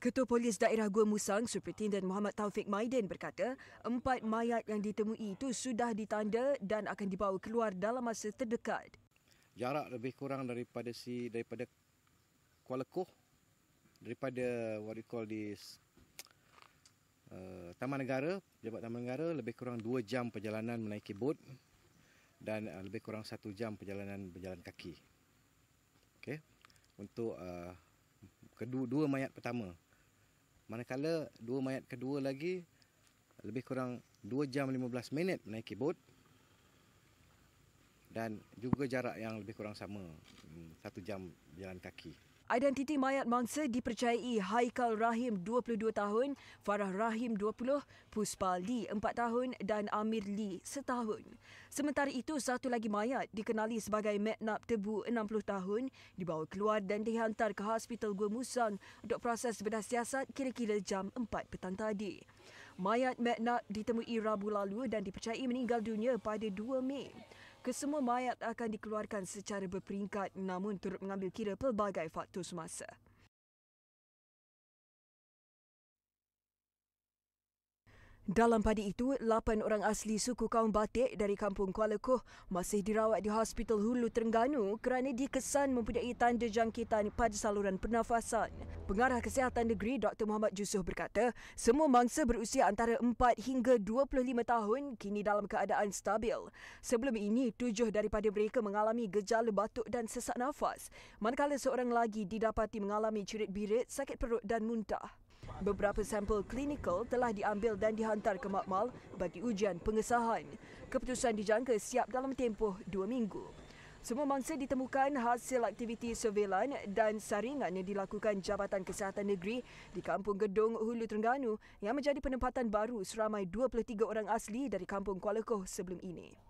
Ketua Polis Daerah Gua Musang, Superintendent Muhammad Taufik Maiden berkata, empat mayat yang ditemui itu sudah ditanda dan akan dibawa keluar dalam masa terdekat. Jarak lebih kurang daripada si daripada Kuala Koh daripada what you call this uh, Taman Negara, Jabatan Taman Negara, lebih kurang dua jam perjalanan menaiki bot dan uh, lebih kurang satu jam perjalanan berjalan kaki. Okay. Untuk uh, kedua dua mayat pertama Manakala dua mayat kedua lagi lebih kurang 2 jam 15 minit menaiki bot dan juga jarak yang lebih kurang sama 1 hmm, jam jalan kaki. Identiti mayat mangsa dipercayai Haikal Rahim 22 tahun, Farah Rahim 20, Li 4 tahun dan Amir Lee setahun. Sementara itu, satu lagi mayat dikenali sebagai Meknap Tebu 60 tahun dibawa keluar dan dihantar ke Hospital Gua Musang untuk proses bedah siasat kira-kira jam 4 petang tadi. Mayat Meknap ditemui Rabu lalu dan dipercayai meninggal dunia pada 2 Mei. Kesemua mayat akan dikeluarkan secara berperingkat namun turut mengambil kira pelbagai faktor semasa. Dalam padi itu, lapan orang asli suku kaum Batik dari kampung Kuala Koh masih dirawat di Hospital Hulu Terengganu kerana dikesan mempunyai tanda jangkitan pada saluran pernafasan. Pengarah Kesihatan Negeri Dr. Muhammad Jusuh berkata, semua mangsa berusia antara 4 hingga 25 tahun kini dalam keadaan stabil. Sebelum ini, tujuh daripada mereka mengalami gejala batuk dan sesak nafas, manakala seorang lagi didapati mengalami cirit birit, sakit perut dan muntah. Beberapa sampel klinikal telah diambil dan dihantar ke makmal bagi ujian pengesahan. Keputusan dijangka siap dalam tempoh dua minggu. Semua mangsa ditemukan hasil aktiviti surveilan dan saringan yang dilakukan Jabatan Kesihatan Negeri di Kampung Gedung Hulu Terengganu yang menjadi penempatan baru seramai 23 orang asli dari Kampung Kuala Koh sebelum ini.